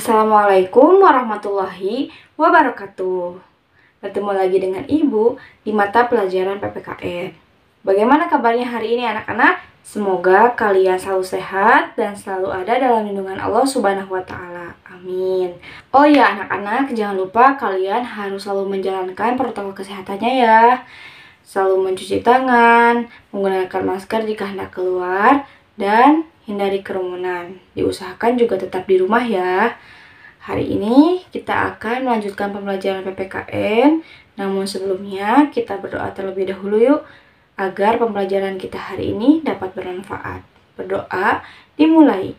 Assalamualaikum warahmatullahi wabarakatuh. Bertemu lagi dengan Ibu di mata pelajaran PPKN. E. Bagaimana kabarnya hari ini anak-anak? Semoga kalian selalu sehat dan selalu ada dalam lindungan Allah Subhanahu wa taala. Amin. Oh ya anak-anak, jangan lupa kalian harus selalu menjalankan protokol kesehatannya ya. Selalu mencuci tangan, menggunakan masker jika hendak keluar dan hindari kerumunan. Diusahakan juga tetap di rumah ya. Hari ini kita akan melanjutkan pembelajaran PPKN, namun sebelumnya kita berdoa terlebih dahulu yuk agar pembelajaran kita hari ini dapat bermanfaat. Berdoa dimulai.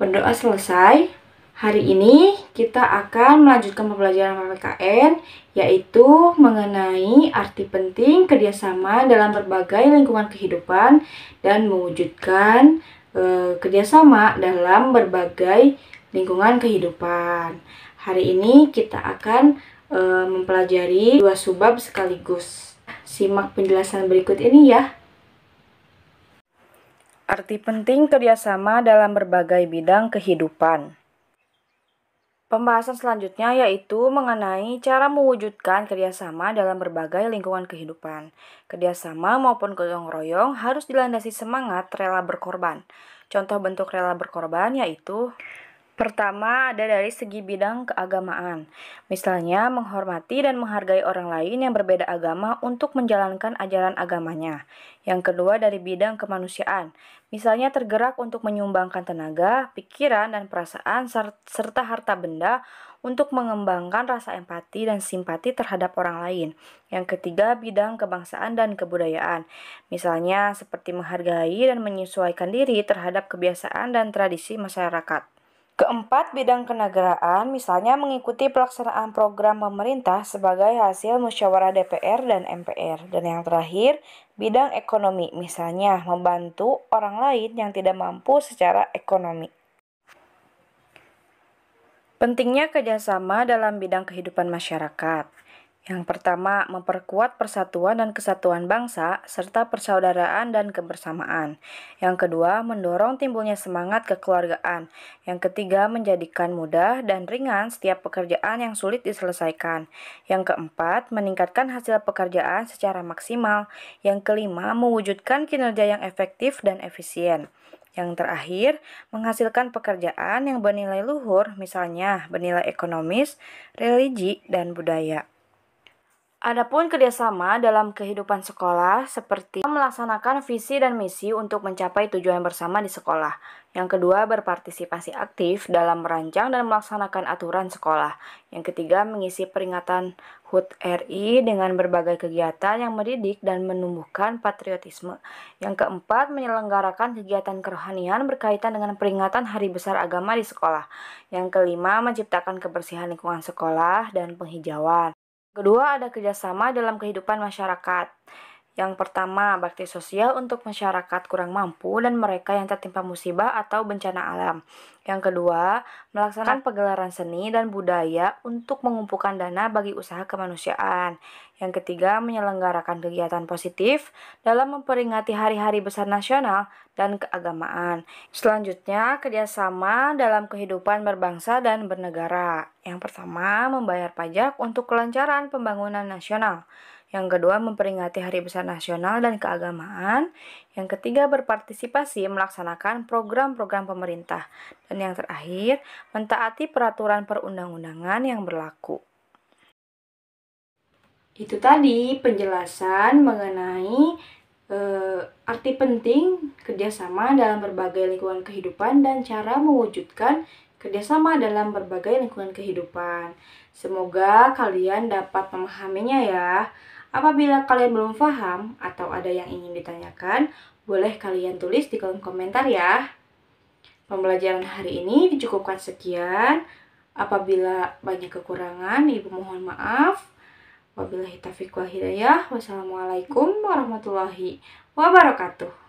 Berdoa selesai, Hari ini kita akan melanjutkan pembelajaran PPKN yaitu mengenai arti penting kerjasama dalam berbagai lingkungan kehidupan dan mewujudkan e, kerjasama dalam berbagai lingkungan kehidupan. Hari ini kita akan e, mempelajari dua subbab sekaligus. Simak penjelasan berikut ini ya. Arti penting kerjasama dalam berbagai bidang kehidupan. Pembahasan selanjutnya yaitu mengenai cara mewujudkan kerjasama dalam berbagai lingkungan kehidupan. Kerjasama maupun gotong royong harus dilandasi semangat rela berkorban. Contoh bentuk rela berkorban yaitu Pertama, ada dari segi bidang keagamaan, misalnya menghormati dan menghargai orang lain yang berbeda agama untuk menjalankan ajaran agamanya. Yang kedua, dari bidang kemanusiaan, misalnya tergerak untuk menyumbangkan tenaga, pikiran, dan perasaan, serta harta benda untuk mengembangkan rasa empati dan simpati terhadap orang lain. Yang ketiga, bidang kebangsaan dan kebudayaan, misalnya seperti menghargai dan menyesuaikan diri terhadap kebiasaan dan tradisi masyarakat. Keempat, bidang kenegaraan, misalnya mengikuti pelaksanaan program pemerintah sebagai hasil musyawarah DPR dan MPR. Dan yang terakhir, bidang ekonomi, misalnya membantu orang lain yang tidak mampu secara ekonomi. Pentingnya kerjasama dalam bidang kehidupan masyarakat. Yang pertama, memperkuat persatuan dan kesatuan bangsa, serta persaudaraan dan kebersamaan. Yang kedua, mendorong timbulnya semangat kekeluargaan. Yang ketiga, menjadikan mudah dan ringan setiap pekerjaan yang sulit diselesaikan. Yang keempat, meningkatkan hasil pekerjaan secara maksimal. Yang kelima, mewujudkan kinerja yang efektif dan efisien. Yang terakhir, menghasilkan pekerjaan yang bernilai luhur, misalnya bernilai ekonomis, religi, dan budaya. Adapun kerjasama dalam kehidupan sekolah seperti melaksanakan visi dan misi untuk mencapai tujuan bersama di sekolah. Yang kedua, berpartisipasi aktif dalam merancang dan melaksanakan aturan sekolah. Yang ketiga, mengisi peringatan HUT RI dengan berbagai kegiatan yang mendidik dan menumbuhkan patriotisme. Yang keempat, menyelenggarakan kegiatan kerohanian berkaitan dengan peringatan Hari Besar Agama di sekolah. Yang kelima, menciptakan kebersihan lingkungan sekolah dan penghijauan. Kedua, ada kerjasama dalam kehidupan masyarakat. Yang pertama, bakti sosial untuk masyarakat kurang mampu dan mereka yang tertimpa musibah atau bencana alam. Yang kedua, melaksanakan pegelaran seni dan budaya untuk mengumpulkan dana bagi usaha kemanusiaan. Yang ketiga, menyelenggarakan kegiatan positif dalam memperingati hari-hari besar nasional dan keagamaan. Selanjutnya, kerjasama dalam kehidupan berbangsa dan bernegara. Yang pertama, membayar pajak untuk kelancaran pembangunan nasional. Yang kedua, memperingati Hari Besar Nasional dan Keagamaan. Yang ketiga, berpartisipasi melaksanakan program-program pemerintah. Dan yang terakhir, mentaati peraturan perundang-undangan yang berlaku. Itu tadi penjelasan mengenai e, arti penting kerjasama dalam berbagai lingkungan kehidupan dan cara mewujudkan kerjasama dalam berbagai lingkungan kehidupan. Semoga kalian dapat memahaminya ya. Apabila kalian belum paham atau ada yang ingin ditanyakan, boleh kalian tulis di kolom komentar ya. Pembelajaran hari ini dicukupkan sekian. Apabila banyak kekurangan, Ibu mohon maaf. Wabillahi taufiq wal hidayah. Wassalamualaikum warahmatullahi wabarakatuh.